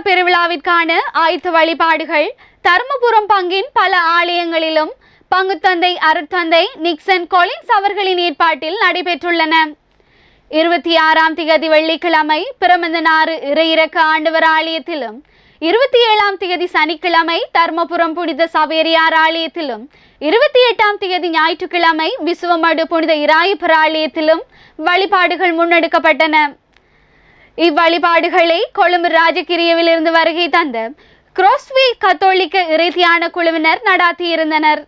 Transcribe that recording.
தேர் பெருவிழாவிற்கான ஆயுத வழிபாடுகள் தருமபுரம் பங்கின் பல ஆலயங்களிலும் பங்குத்தந்தை அருத்தந்தை நிக்சன் கொலின்ஸ் அவர்களின் ஏற்பாட்டில் நடைபெற்றுள்ளன இருபத்தி ஆறாம் திகதி வெள்ளிக்கிழமை பிரமந்தனாறு இறையிறக்க ஆண்டவர் ஆலயத்திலும் இருபத்தி ஏழாம் திகதி சனிக்கிழமை தர்மபுரம் புனித சவேரியார் ஆலயத்திலும் இருபத்தி எட்டாம் திகதி ஞாயிற்றுக்கிழமை விசுவமடு புனித இராயப்பர் ஆலயத்திலும் வழிபாடுகள் முன்னெடுக்கப்பட்டன இவ்வழிபாடுகளை கொழும்பு ராஜகிரியவில் இருந்து வருகை தந்த கிரோஸ்வி கத்தோலிக்க இறைத்தியான குழுவினர் நடாத்தியிருந்தனர்